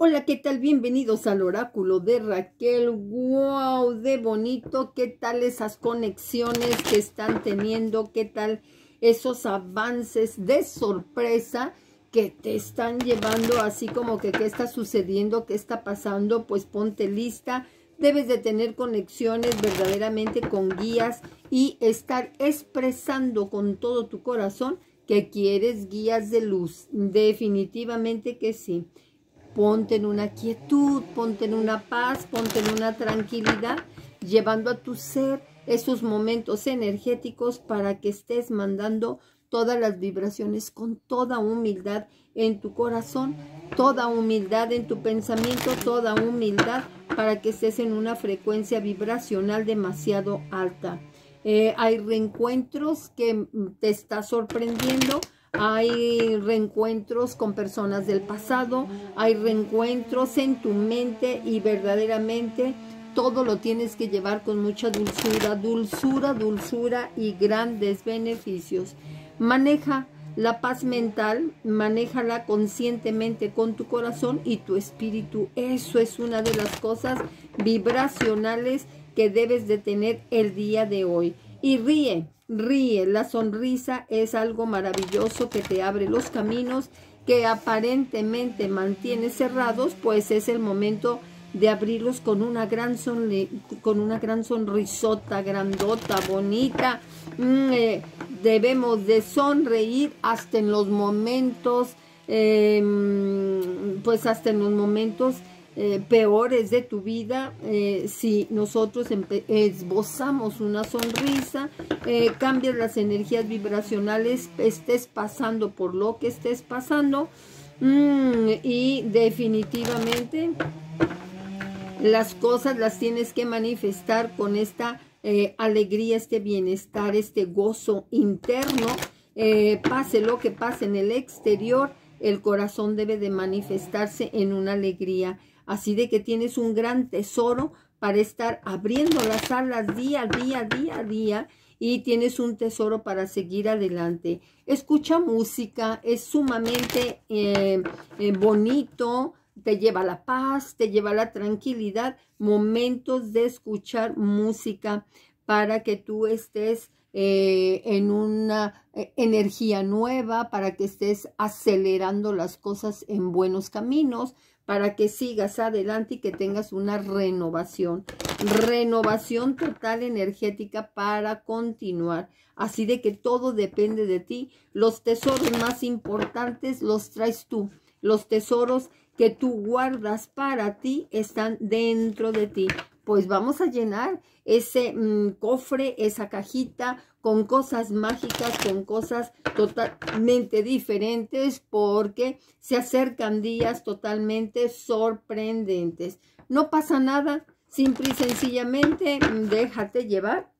Hola, ¿qué tal? Bienvenidos al oráculo de Raquel. ¡Wow! ¡De bonito! ¿Qué tal esas conexiones que están teniendo? ¿Qué tal esos avances de sorpresa que te están llevando? Así como que qué está sucediendo, qué está pasando. Pues ponte lista. Debes de tener conexiones verdaderamente con guías y estar expresando con todo tu corazón que quieres guías de luz. Definitivamente que sí ponte en una quietud, ponte en una paz, ponte en una tranquilidad, llevando a tu ser esos momentos energéticos para que estés mandando todas las vibraciones con toda humildad en tu corazón, toda humildad en tu pensamiento, toda humildad para que estés en una frecuencia vibracional demasiado alta. Eh, hay reencuentros que te está sorprendiendo, hay reencuentros con personas del pasado, hay reencuentros en tu mente y verdaderamente todo lo tienes que llevar con mucha dulzura, dulzura, dulzura y grandes beneficios. Maneja la paz mental, manéjala conscientemente con tu corazón y tu espíritu. Eso es una de las cosas vibracionales que debes de tener el día de hoy. Y ríe, Ríe, la sonrisa es algo maravilloso que te abre los caminos que aparentemente mantienes cerrados, pues es el momento de abrirlos con una gran, con una gran sonrisota, grandota, bonita. Mm, eh, debemos de sonreír hasta en los momentos, em, pues hasta en los momentos eh, peores de tu vida eh, si nosotros esbozamos una sonrisa, eh, cambias las energías vibracionales, estés pasando por lo que estés pasando mm, y definitivamente las cosas las tienes que manifestar con esta alegría, este bienestar, este gozo interno, pase lo que pase en el exterior, el corazón debe de manifestarse en una alegría Así de que tienes un gran tesoro para estar abriendo las alas día a día, día a día y tienes un tesoro para seguir adelante. Escucha música, es sumamente eh, eh, bonito, te lleva la paz, te lleva la tranquilidad, momentos de escuchar música para que tú estés eh, en una energía nueva, para que estés acelerando las cosas en buenos caminos, para que sigas adelante y que tengas una renovación. Renovación total energética para continuar. Así de que todo depende de ti. Los tesoros más importantes los traes tú. Los tesoros que tú guardas para ti están dentro de ti. Pues vamos a llenar ese mm, cofre, esa cajita con cosas mágicas, con cosas totalmente diferentes, porque se acercan días totalmente sorprendentes. No pasa nada, simple y sencillamente mm, déjate llevar,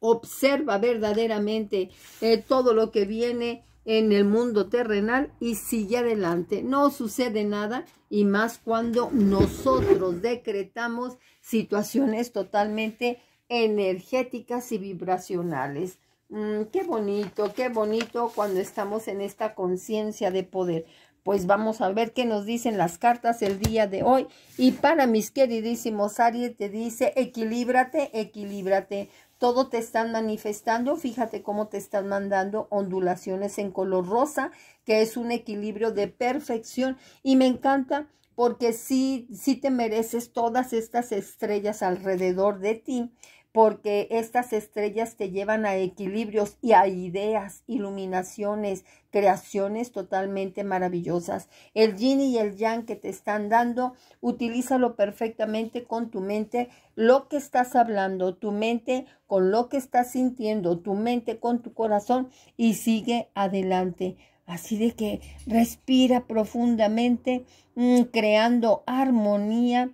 observa verdaderamente eh, todo lo que viene en el mundo terrenal y sigue adelante. No sucede nada y más cuando nosotros decretamos situaciones totalmente energéticas y vibracionales. Mm, qué bonito, qué bonito cuando estamos en esta conciencia de poder. Pues vamos a ver qué nos dicen las cartas el día de hoy. Y para mis queridísimos Aries te dice, equilíbrate, equilíbrate. Todo te están manifestando, fíjate cómo te están mandando ondulaciones en color rosa, que es un equilibrio de perfección. Y me encanta porque sí, sí te mereces todas estas estrellas alrededor de ti porque estas estrellas te llevan a equilibrios y a ideas, iluminaciones, creaciones totalmente maravillosas. El yin y el yang que te están dando, utilízalo perfectamente con tu mente, lo que estás hablando, tu mente con lo que estás sintiendo, tu mente con tu corazón y sigue adelante. Así de que respira profundamente, mm, creando armonía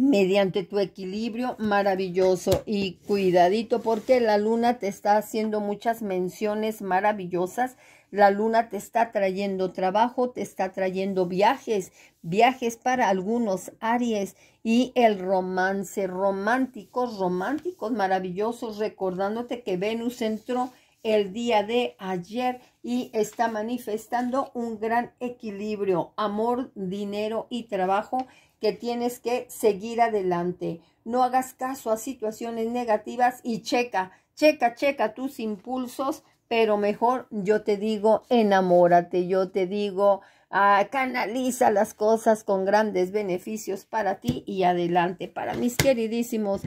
mediante tu equilibrio maravilloso y cuidadito porque la luna te está haciendo muchas menciones maravillosas, la luna te está trayendo trabajo, te está trayendo viajes, viajes para algunos Aries y el romance, románticos, románticos maravillosos, recordándote que Venus entró el día de ayer y está manifestando un gran equilibrio, amor, dinero y trabajo que tienes que seguir adelante. No hagas caso a situaciones negativas y checa, checa, checa tus impulsos, pero mejor yo te digo, enamórate, yo te digo, ah, canaliza las cosas con grandes beneficios para ti y adelante. Para mis queridísimos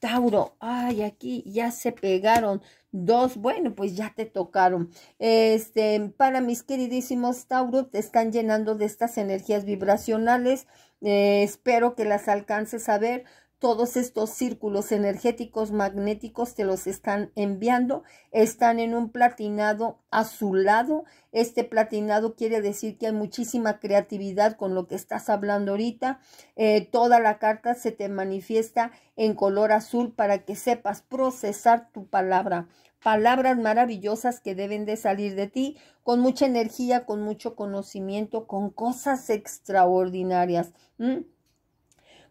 Tauro, ay, aquí ya se pegaron dos, bueno, pues ya te tocaron. Este, para mis queridísimos Tauro, te están llenando de estas energías vibracionales eh, espero que las alcances a ver. Todos estos círculos energéticos magnéticos te los están enviando. Están en un platinado azulado. Este platinado quiere decir que hay muchísima creatividad con lo que estás hablando ahorita. Eh, toda la carta se te manifiesta en color azul para que sepas procesar tu palabra, palabras maravillosas que deben de salir de ti, con mucha energía, con mucho conocimiento, con cosas extraordinarias.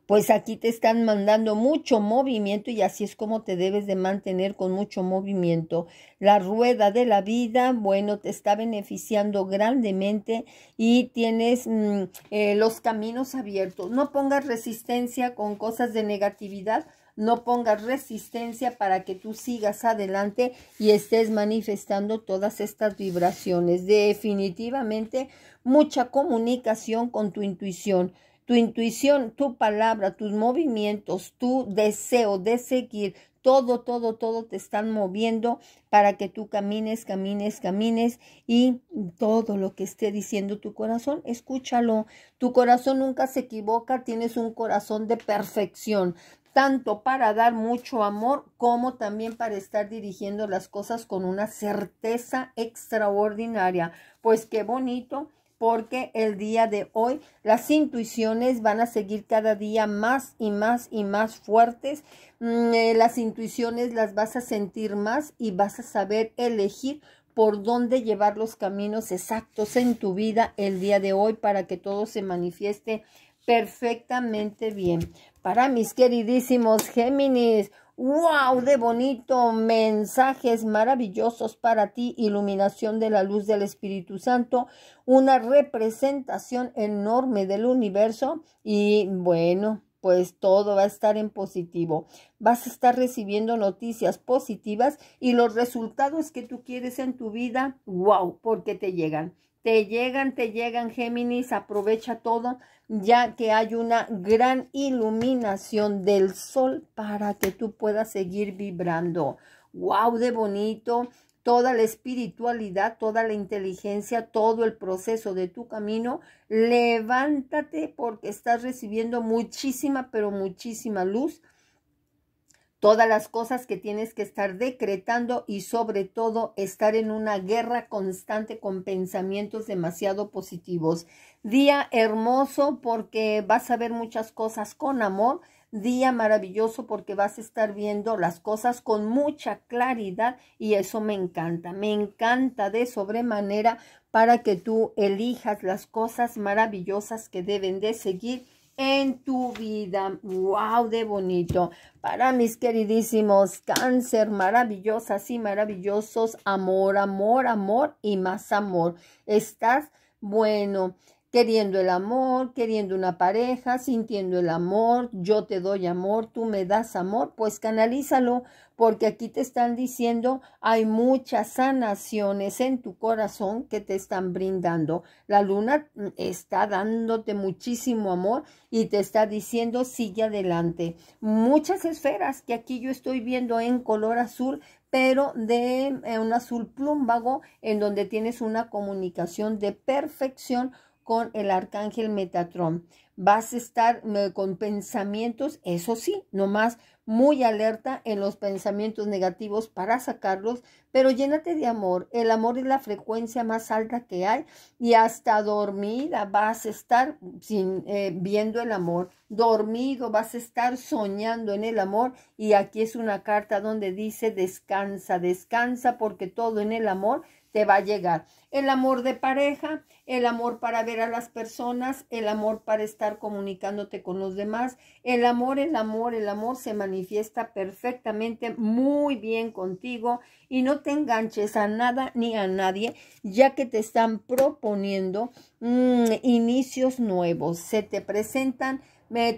Pues aquí te están mandando mucho movimiento y así es como te debes de mantener con mucho movimiento. La rueda de la vida, bueno, te está beneficiando grandemente y tienes mm, eh, los caminos abiertos. No pongas resistencia con cosas de negatividad no pongas resistencia para que tú sigas adelante y estés manifestando todas estas vibraciones. Definitivamente, mucha comunicación con tu intuición. Tu intuición, tu palabra, tus movimientos, tu deseo de seguir, todo, todo, todo te están moviendo para que tú camines, camines, camines y todo lo que esté diciendo tu corazón, escúchalo. Tu corazón nunca se equivoca, tienes un corazón de perfección tanto para dar mucho amor como también para estar dirigiendo las cosas con una certeza extraordinaria. Pues qué bonito, porque el día de hoy las intuiciones van a seguir cada día más y más y más fuertes. Mm, eh, las intuiciones las vas a sentir más y vas a saber elegir por dónde llevar los caminos exactos en tu vida el día de hoy para que todo se manifieste perfectamente bien para mis queridísimos Géminis. ¡Wow! De bonito. Mensajes maravillosos para ti. Iluminación de la luz del Espíritu Santo. Una representación enorme del universo. Y bueno, pues todo va a estar en positivo. Vas a estar recibiendo noticias positivas y los resultados que tú quieres en tu vida. ¡Wow! Porque te llegan te llegan, te llegan, Géminis, aprovecha todo, ya que hay una gran iluminación del sol para que tú puedas seguir vibrando. ¡Wow! De bonito. Toda la espiritualidad, toda la inteligencia, todo el proceso de tu camino, levántate porque estás recibiendo muchísima, pero muchísima luz todas las cosas que tienes que estar decretando y sobre todo estar en una guerra constante con pensamientos demasiado positivos. Día hermoso porque vas a ver muchas cosas con amor. Día maravilloso porque vas a estar viendo las cosas con mucha claridad y eso me encanta. Me encanta de sobremanera para que tú elijas las cosas maravillosas que deben de seguir en tu vida. ¡Wow! ¡De bonito! Para mis queridísimos cáncer, maravillosas y maravillosos, amor, amor, amor y más amor. Estás, bueno, queriendo el amor, queriendo una pareja, sintiendo el amor, yo te doy amor, tú me das amor, pues canalízalo, porque aquí te están diciendo hay muchas sanaciones en tu corazón que te están brindando. La luna mm, está dándote muchísimo amor y te está diciendo sigue adelante. Muchas esferas que aquí yo estoy viendo en color azul, pero de eh, un azul plumbago en donde tienes una comunicación de perfección con el arcángel Metatrón. Vas a estar eh, con pensamientos, eso sí, nomás muy alerta en los pensamientos negativos para sacarlos, pero llénate de amor. El amor es la frecuencia más alta que hay y hasta dormida vas a estar sin, eh, viendo el amor. Dormido vas a estar soñando en el amor y aquí es una carta donde dice descansa, descansa porque todo en el amor te va a llegar. El amor de pareja, el amor para ver a las personas, el amor para estar comunicándote con los demás. El amor, el amor, el amor se manifiesta perfectamente, muy bien contigo y no te enganches a nada ni a nadie, ya que te están proponiendo mm, inicios nuevos. Se te presentan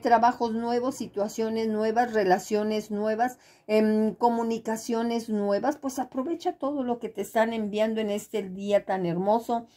trabajos nuevos, situaciones nuevas, relaciones nuevas, em, comunicaciones nuevas, pues aprovecha todo lo que te están enviando en este día tan hermoso.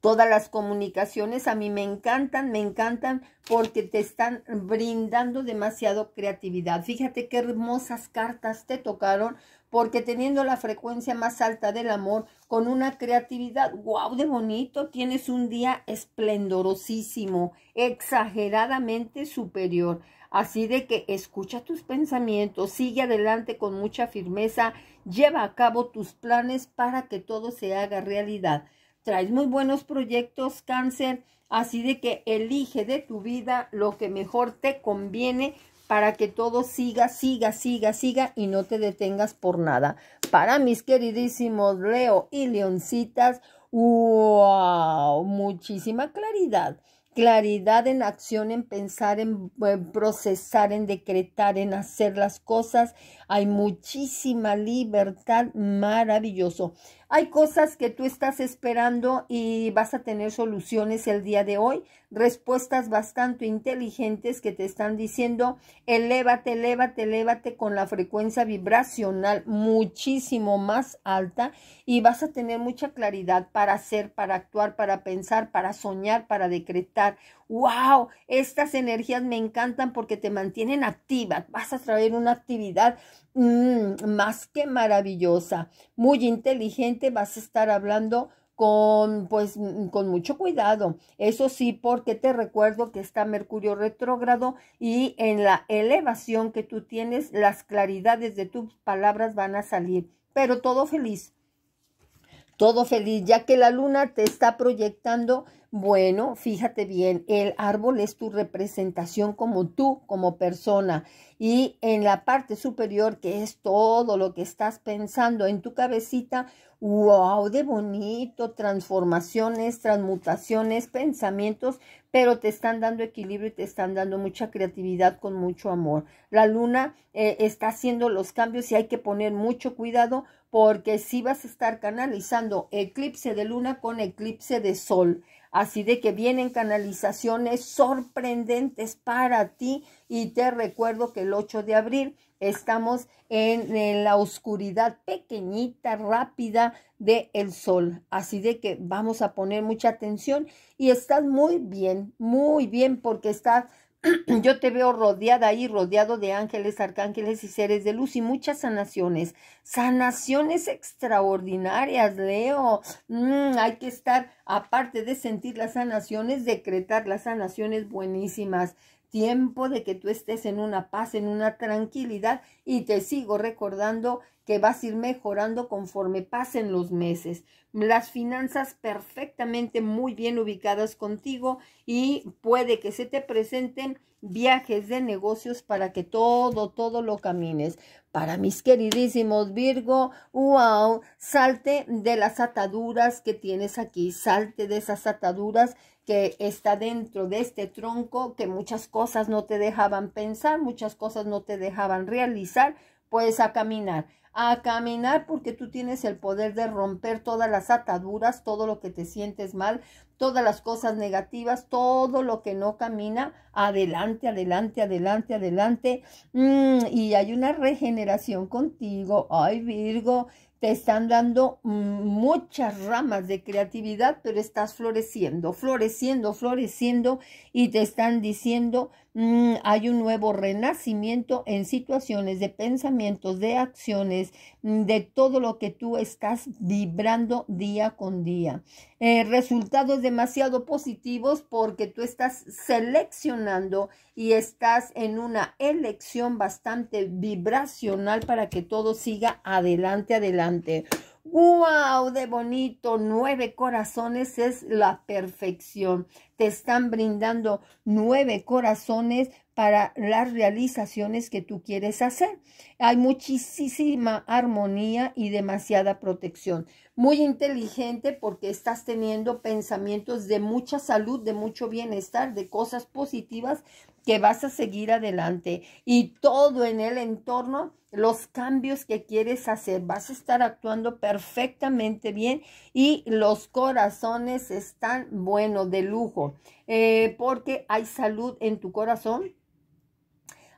Todas las comunicaciones a mí me encantan, me encantan porque te están brindando demasiado creatividad. Fíjate qué hermosas cartas te tocaron porque teniendo la frecuencia más alta del amor, con una creatividad, wow, de bonito, tienes un día esplendorosísimo, exageradamente superior. Así de que escucha tus pensamientos, sigue adelante con mucha firmeza, lleva a cabo tus planes para que todo se haga realidad traes muy buenos proyectos, cáncer, así de que elige de tu vida lo que mejor te conviene para que todo siga, siga, siga, siga y no te detengas por nada. Para mis queridísimos Leo y Leoncitas, wow, muchísima claridad. Claridad en acción, en pensar, en, procesar, en decretar, en hacer las cosas. Hay muchísima libertad, maravilloso. Hay cosas que tú estás esperando y vas a tener soluciones el día de hoy, respuestas bastante inteligentes que te están diciendo, elévate, elévate, elévate con la frecuencia vibracional muchísimo más alta y vas a tener mucha claridad para hacer, para actuar, para pensar, para soñar, para decretar. ¡Wow! Estas energías me encantan porque te mantienen activa. Vas a traer una actividad mm, más que maravillosa, muy inteligente vas a estar hablando con pues mm, con mucho cuidado. Eso sí, porque te recuerdo que está Mercurio retrógrado y en la elevación que tú tienes, las claridades de tus palabras van a salir, pero todo feliz. Todo feliz, ya que la luna te está proyectando bueno, fíjate bien, el árbol es tu representación como tú, como persona. Y en la parte superior, que es todo lo que estás pensando en tu cabecita, wow, de bonito, transformaciones, transmutaciones, pensamientos, pero te están dando equilibrio y te están dando mucha creatividad con mucho amor. La luna eh, está haciendo los cambios y hay que poner mucho cuidado porque si sí vas a estar canalizando eclipse de luna con eclipse de sol. Así de que vienen canalizaciones sorprendentes para ti y te recuerdo que el 8 de abril estamos en, la oscuridad pequeñita, rápida del sol. Así de que vamos a poner mucha atención y estás muy bien, muy bien porque estás Yo te veo rodeada ahí, rodeado de ángeles, arcángeles y seres de luz y muchas sanaciones. Sanaciones extraordinarias, Leo. Mm, hay que estar, aparte de sentir las sanaciones, decretar las sanaciones buenísimas tiempo de que tú estés en una paz, en una tranquilidad y te sigo recordando que vas a ir mejorando conforme pasen los meses. Las finanzas perfectamente muy bien ubicadas contigo y puede que se te presenten viajes de negocios para que todo, todo lo camines. Para mis queridísimos Virgo, wow, salte de las ataduras que tienes aquí, salte de esas ataduras que está dentro de este tronco, que muchas cosas no te dejaban pensar, muchas cosas no te dejaban realizar, pues a caminar, a caminar porque tú tienes el poder de romper todas las ataduras, todo lo que te sientes mal, todas las cosas negativas, todo lo que no camina, adelante, adelante, adelante, adelante. Mm, y hay una regeneración contigo, ay Virgo, te están dando muchas ramas de creatividad, pero estás floreciendo, floreciendo, floreciendo y te están diciendo Mm, hay un nuevo renacimiento en situaciones de pensamientos, de acciones, mm, de todo lo que tú estás vibrando día con día. Eh, resultados demasiado positivos porque tú estás seleccionando y estás en una elección bastante vibracional para que todo siga adelante, adelante. ¡Wow! De bonito, nueve corazones es la perfección. Te están brindando nueve corazones para las realizaciones que tú quieres hacer. Hay muchísima armonía y demasiada protección. Muy inteligente porque estás teniendo pensamientos de mucha salud, de mucho bienestar, de cosas positivas que vas a seguir adelante y todo en el entorno, los cambios que quieres hacer, vas a estar actuando perfectamente bien y los corazones están buenos, de lujo, eh, porque hay salud en tu corazón.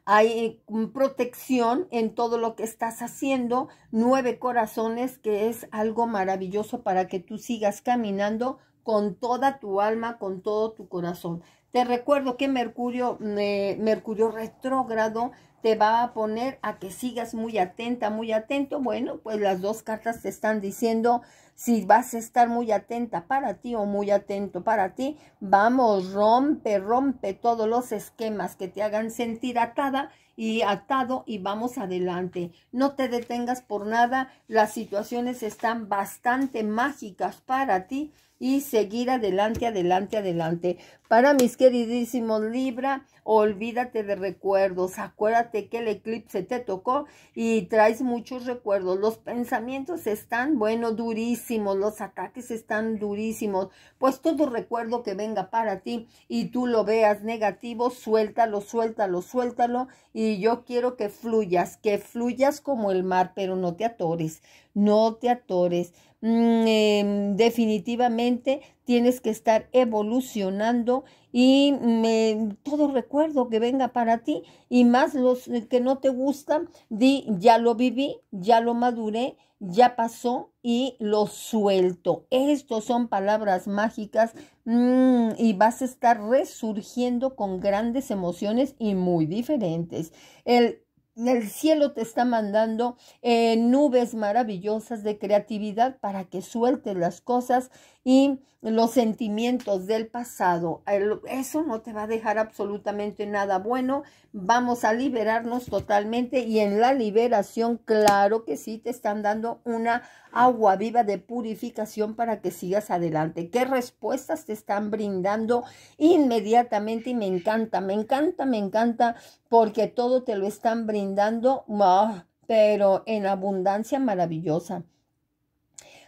Hay eh, mm, protección en todo lo que estás haciendo, nueve corazones, que es algo maravilloso para que tú sigas caminando con toda tu alma, con todo tu corazón. Te recuerdo que Mercurio, eh, Mercurio retrógrado te va a poner a que sigas muy atenta, muy atento. Bueno, pues las dos cartas te están diciendo si vas a estar muy atenta para ti o muy atento para ti. Vamos, rompe, rompe todos los esquemas que te hagan sentir atada y atado y vamos adelante. No te detengas por nada. Las situaciones están bastante mágicas para ti y seguir adelante, adelante, adelante. Para mis queridísimos Libra, olvídate de recuerdos, acuérdate que el eclipse te tocó y traes muchos recuerdos. Los pensamientos están, bueno, durísimos, los ataques están durísimos. Pues todo recuerdo que venga para ti y tú lo veas negativo, suéltalo, suéltalo, suéltalo. Y yo quiero que fluyas, que fluyas como el mar, pero no te atores, no te atores. Mm, em, definitivamente tienes que estar evolucionando y me todo recuerdo que venga para ti y más los eh, que no te gustan, di ya lo viví, ya lo maduré, ya pasó y lo suelto. Estos son palabras mágicas mm, y vas a estar resurgiendo con grandes emociones y muy diferentes. El el cielo te está mandando eh, nubes maravillosas de creatividad para que sueltes las cosas y los sentimientos del pasado. Eso no te va a dejar absolutamente nada bueno. Vamos a liberarnos totalmente y en la liberación, claro que sí, te están dando una agua viva de purificación para que sigas adelante. ¿Qué respuestas te están brindando inmediatamente? Y me encanta, me encanta, me encanta porque todo te lo están brindando brindando, pero en abundancia maravillosa.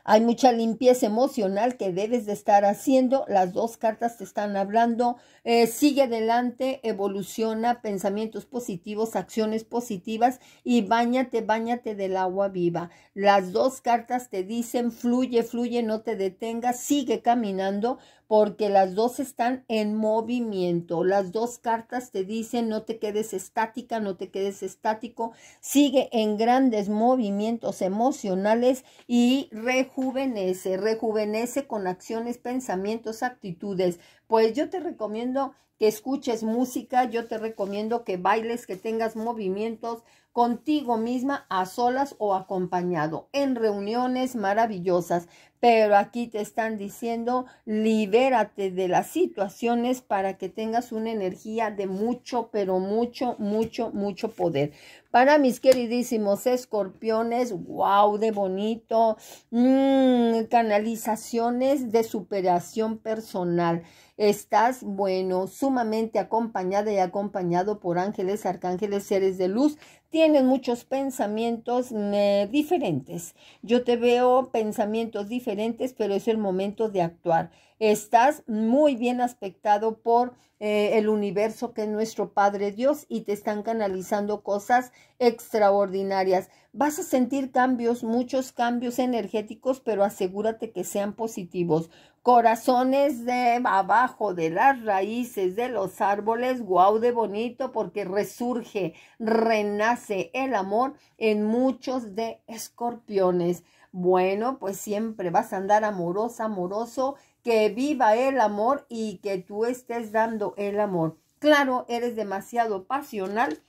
Hay mucha limpieza emocional que debes de estar haciendo. Las dos cartas te están hablando. Eh, sigue adelante, evoluciona, pensamientos positivos, acciones positivas y báñate báñate del agua viva. Las dos cartas te dicen fluye, fluye, no te detengas, sigue caminando porque las dos están en movimiento. Las dos cartas te dicen no te quedes estática, no te quedes estático, sigue en grandes movimientos emocionales y rejuvenece, rejuvenece con acciones, pensamientos, actitudes. Pues yo te recomiendo que escuches música, yo te recomiendo que bailes, que tengas movimientos contigo misma a solas o acompañado, en reuniones maravillosas pero aquí te están diciendo, libérate de las situaciones para que tengas una energía de mucho, pero mucho, mucho, mucho poder. Para mis queridísimos escorpiones, wow, de bonito, mm, canalizaciones de superación personal. Estás, bueno, sumamente acompañada y acompañado por ángeles, arcángeles, seres de luz, tienes muchos pensamientos eh, diferentes. Yo te veo pensamientos diferentes, pero es el momento de actuar. Estás muy bien aspectado por eh, el universo que es nuestro Padre Dios y te están canalizando cosas extraordinarias. Vas a sentir cambios, muchos cambios energéticos, pero asegúrate que sean positivos. Corazones de abajo de las raíces de los árboles, guau de bonito, porque resurge, renace el amor en muchos de escorpiones. Bueno, pues siempre vas a andar amorosa, amoroso, que viva el amor y que tú estés dando el amor. Claro, eres demasiado pasional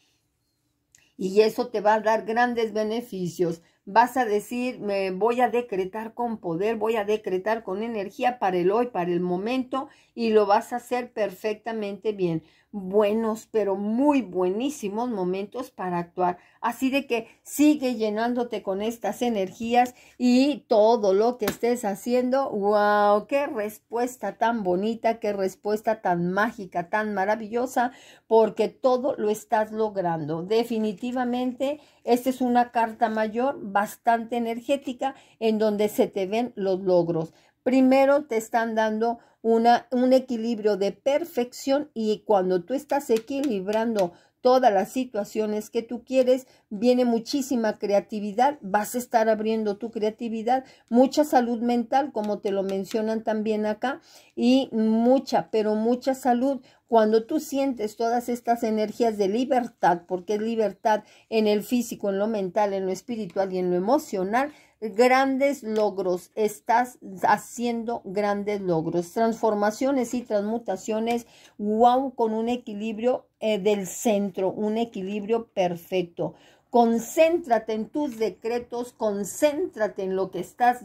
y eso te va a dar grandes beneficios vas a decir, me voy a decretar con poder, voy a decretar con energía para el hoy, para el momento, y lo vas a hacer perfectamente bien buenos, pero muy buenísimos momentos para actuar. Así de que sigue llenándote con estas energías y todo lo que estés haciendo, wow, qué respuesta tan bonita, qué respuesta tan mágica, tan maravillosa, porque todo lo estás logrando. Definitivamente, esta es una carta mayor bastante energética en donde se te ven los logros primero te están dando una, un equilibrio de perfección y cuando tú estás equilibrando todas las situaciones que tú quieres, viene muchísima creatividad, vas a estar abriendo tu creatividad, mucha salud mental, como te lo mencionan también acá, y mucha, pero mucha salud. Cuando tú sientes todas estas energías de libertad, porque es libertad en el físico, en lo mental, en lo espiritual y en lo emocional, grandes logros, estás haciendo grandes logros, transformaciones y transmutaciones, wow, con un equilibrio eh, del centro, un equilibrio perfecto, Concéntrate en tus decretos, concéntrate en lo que estás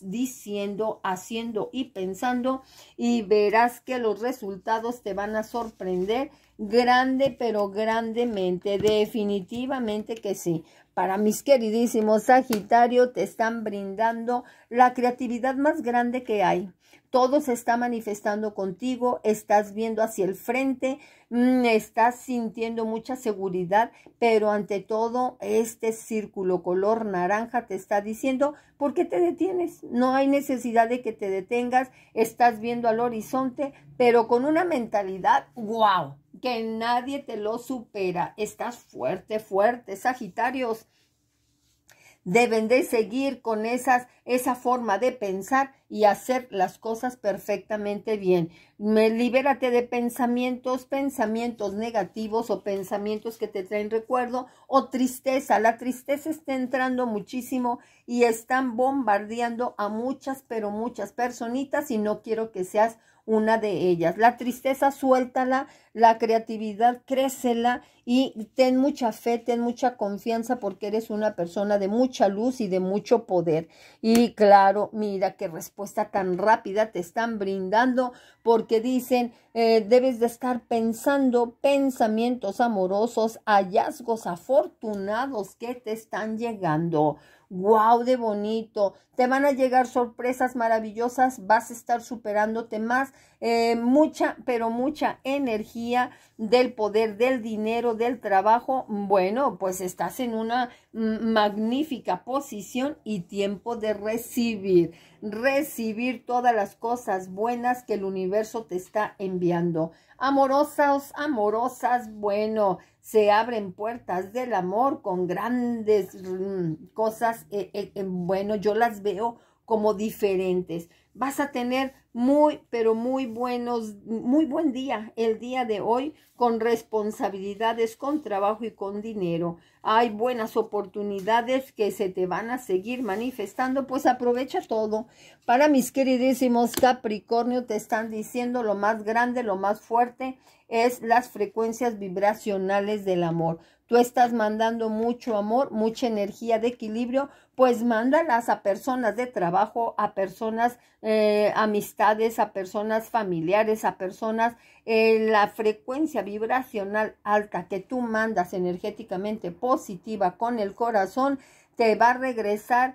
diciendo, haciendo y pensando y verás que los resultados te van a sorprender grande, pero grandemente, definitivamente que sí. Para mis queridísimos Sagitario, te están brindando la creatividad más grande que hay todo se está manifestando contigo, estás viendo hacia el frente, mm, estás sintiendo mucha seguridad, pero ante todo este círculo color naranja te está diciendo, ¿por qué te detienes? No hay necesidad de que te detengas, estás viendo al horizonte, pero con una mentalidad, wow, que nadie te lo supera, estás fuerte, fuerte, Sagitarios deben de seguir con esas, esa forma de pensar y hacer las cosas perfectamente bien. Me, libérate de pensamientos, pensamientos negativos o pensamientos que te traen recuerdo o tristeza. La tristeza está entrando muchísimo y están bombardeando a muchas, pero muchas personitas y no quiero que seas una de ellas. La tristeza suéltala, la creatividad crécela y ten mucha fe, ten mucha confianza porque eres una persona de mucha luz y de mucho poder. Y claro, mira qué respuesta tan rápida te están brindando porque dicen, eh, debes de estar pensando pensamientos amorosos, hallazgos afortunados que te están llegando wow, de bonito, te van a llegar sorpresas maravillosas, vas a estar superándote más, eh, mucha, pero mucha energía del poder, del dinero, del trabajo. Bueno, pues estás en una mm, magnífica posición y tiempo de recibir, recibir todas las cosas buenas que el universo te está enviando. amorosas, amorosas, bueno, se abren puertas del amor con grandes mm, cosas. Eh, eh, bueno, yo las veo como diferentes vas a tener muy, pero muy buenos, muy buen día el día de hoy con responsabilidades, con trabajo y con dinero. Hay buenas oportunidades que se te van a seguir manifestando, pues aprovecha todo. Para mis queridísimos Capricornio te están diciendo lo más grande, lo más fuerte es las frecuencias vibracionales del amor. Tú estás mandando mucho amor, mucha energía de equilibrio, pues mándalas a personas de trabajo, a personas, eh, amistades, a personas familiares, a personas. Eh, la frecuencia vibracional alta que tú mandas energéticamente positiva con el corazón te va a regresar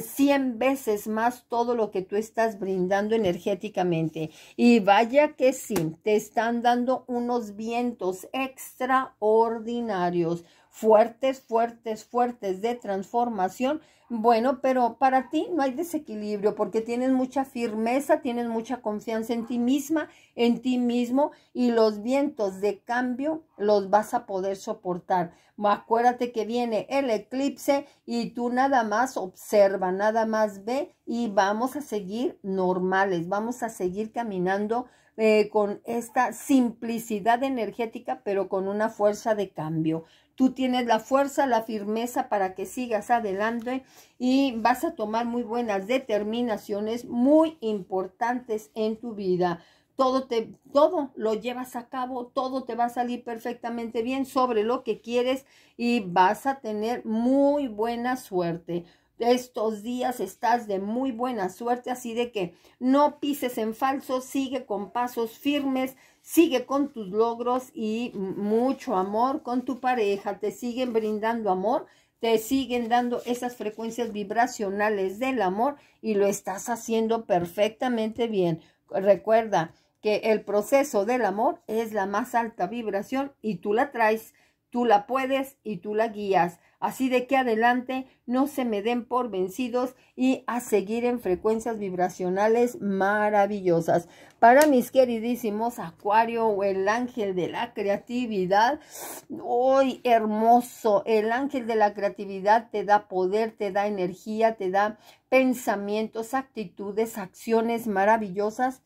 cien veces más todo lo que tú estás brindando energéticamente. Y vaya que sí, te están dando unos vientos extraordinarios fuertes, fuertes, fuertes de transformación. Bueno, pero para ti no hay desequilibrio porque tienes mucha firmeza, tienes mucha confianza en ti misma, en ti mismo y los vientos de cambio los vas a poder soportar. Acuérdate que viene el eclipse y tú nada más observa, nada más ve y vamos a seguir normales, vamos a seguir caminando eh, con esta simplicidad energética, pero con una fuerza de cambio tú tienes la fuerza, la firmeza para que sigas adelante y vas a tomar muy buenas determinaciones muy importantes en tu vida. Todo, te, todo lo llevas a cabo, todo te va a salir perfectamente bien sobre lo que quieres y vas a tener muy buena suerte estos días estás de muy buena suerte, así de que no pises en falso, sigue con pasos firmes, sigue con tus logros y mucho amor con tu pareja, te siguen brindando amor, te siguen dando esas frecuencias vibracionales del amor y lo estás haciendo perfectamente bien. Recuerda que el proceso del amor es la más alta vibración y tú la traes Tú la puedes y tú la guías. Así de que adelante no se me den por vencidos y a seguir en frecuencias vibracionales maravillosas. Para mis queridísimos Acuario o el ángel de la creatividad, hoy hermoso, el ángel de la creatividad te da poder, te da energía, te da pensamientos, actitudes, acciones maravillosas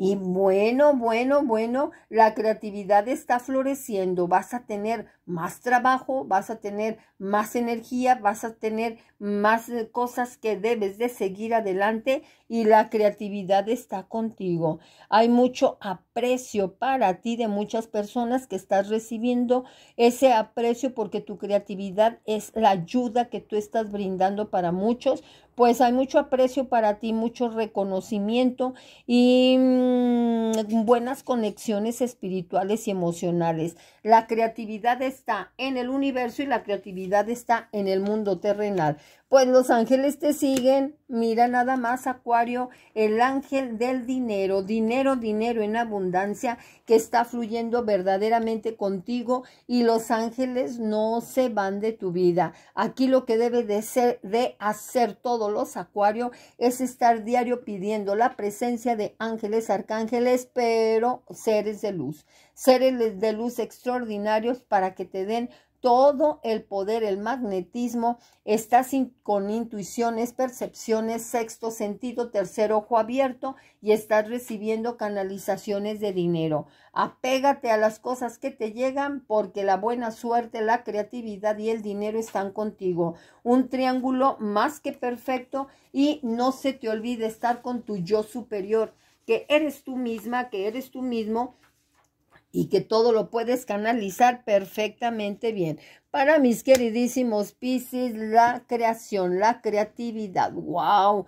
y bueno, bueno, bueno, la creatividad está floreciendo. Vas a tener más trabajo, vas a tener más energía, vas a tener más eh, cosas que debes de seguir adelante y la creatividad está contigo. Hay mucho aprecio para ti de muchas personas que estás recibiendo ese aprecio porque tu creatividad es la ayuda que tú estás brindando para muchos. Pues hay mucho aprecio para ti, mucho reconocimiento y mm, buenas conexiones espirituales y emocionales. La creatividad es está en el universo y la creatividad está en el mundo terrenal. Pues los ángeles te siguen. Mira nada más, Acuario, el ángel del dinero, dinero, dinero en abundancia que está fluyendo verdaderamente contigo y los ángeles no se van de tu vida. Aquí lo que debe de, ser, de hacer todos los Acuario es estar diario pidiendo la presencia de ángeles, arcángeles, pero seres de luz seres de luz extraordinarios para que te den todo el poder, el magnetismo, estás con intuiciones, percepciones, sexto sentido, tercer ojo abierto y estás recibiendo canalizaciones de dinero. Apégate a las cosas que te llegan porque la buena suerte, la creatividad y el dinero están contigo. Un triángulo más que perfecto y no se te olvide estar con tu yo superior, que eres tú misma, que eres tú mismo y que todo lo puedes canalizar perfectamente bien. Para mis queridísimos Piscis, la creación, la creatividad. ¡Wow!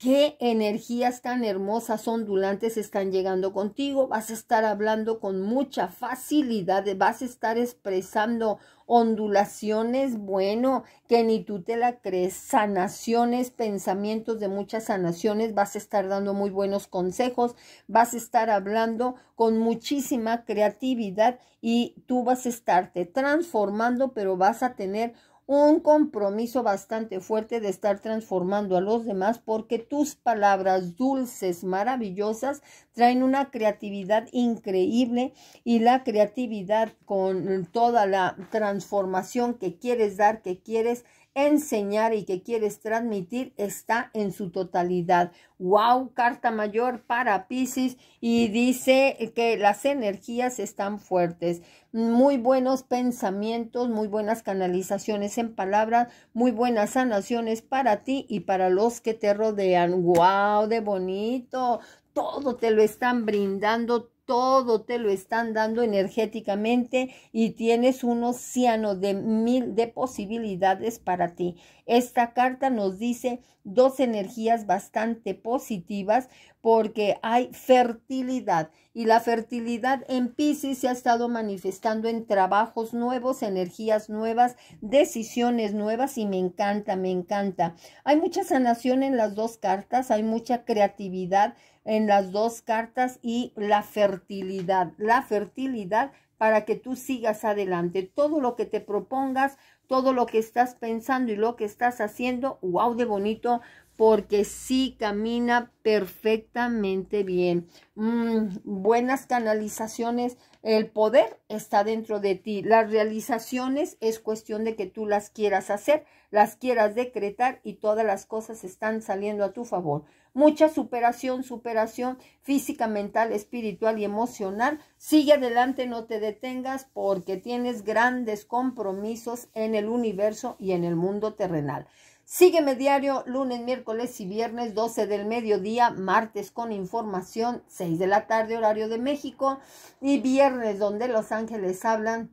qué energías tan hermosas, ondulantes están llegando contigo. Vas a estar hablando con mucha facilidad, vas a estar expresando ondulaciones, bueno, que ni tú te la crees, sanaciones, pensamientos de muchas sanaciones, vas a estar dando muy buenos consejos, vas a estar hablando con muchísima creatividad y tú vas a estarte transformando, pero vas a tener un compromiso bastante fuerte de estar transformando a los demás porque tus palabras dulces, maravillosas, traen una creatividad increíble y la creatividad con toda la transformación que quieres dar, que quieres enseñar y que quieres transmitir está en su totalidad. ¡Wow! Carta mayor para Pisces y dice que las energías están fuertes. Muy buenos pensamientos, muy buenas canalizaciones en palabras, muy buenas sanaciones para ti y para los que te rodean. ¡Wow! ¡De bonito! Todo te lo están brindando, todo te lo están dando energéticamente y tienes un océano de mil de posibilidades para ti. Esta carta nos dice dos energías bastante positivas porque hay fertilidad y la fertilidad en Pisces se ha estado manifestando en trabajos nuevos, energías nuevas, decisiones nuevas y me encanta, me encanta. Hay mucha sanación en las dos cartas, hay mucha creatividad en las dos cartas y la fertilidad. La fertilidad para que tú sigas adelante. Todo lo que te propongas, todo lo que estás pensando y lo que estás haciendo, wow, de bonito, porque sí camina perfectamente bien. Mm, buenas canalizaciones, el poder está dentro de ti. Las realizaciones es cuestión de que tú las quieras hacer, las quieras decretar y todas las cosas están saliendo a tu favor mucha superación, superación física, mental, espiritual y emocional. Sigue adelante, no te detengas porque tienes grandes compromisos en el universo y en el mundo terrenal. Sígueme diario, lunes, miércoles y viernes, 12 del mediodía, martes con información, 6 de la tarde, horario de México, y viernes donde Los Ángeles hablan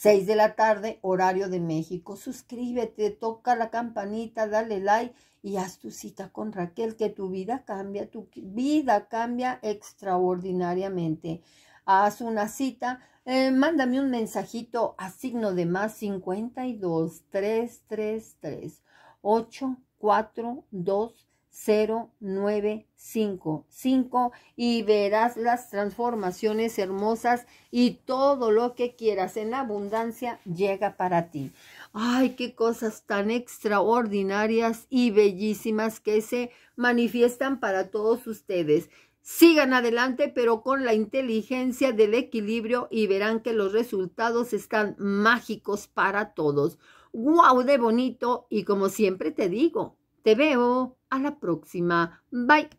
6 de la tarde, horario de México. Suscríbete, toca la campanita, dale like y haz tu cita con Raquel, que tu vida cambia, tu vida cambia extraordinariamente. Haz una cita, eh, mándame un mensajito a signo de más 52 333 842 0955 y verás las transformaciones hermosas y todo lo que quieras en abundancia llega para ti. Ay, qué cosas tan extraordinarias y bellísimas que se manifiestan para todos ustedes. Sigan adelante, pero con la inteligencia del equilibrio y verán que los resultados están mágicos para todos. ¡Wow! De bonito y como siempre te digo, te veo a la próxima. Bye.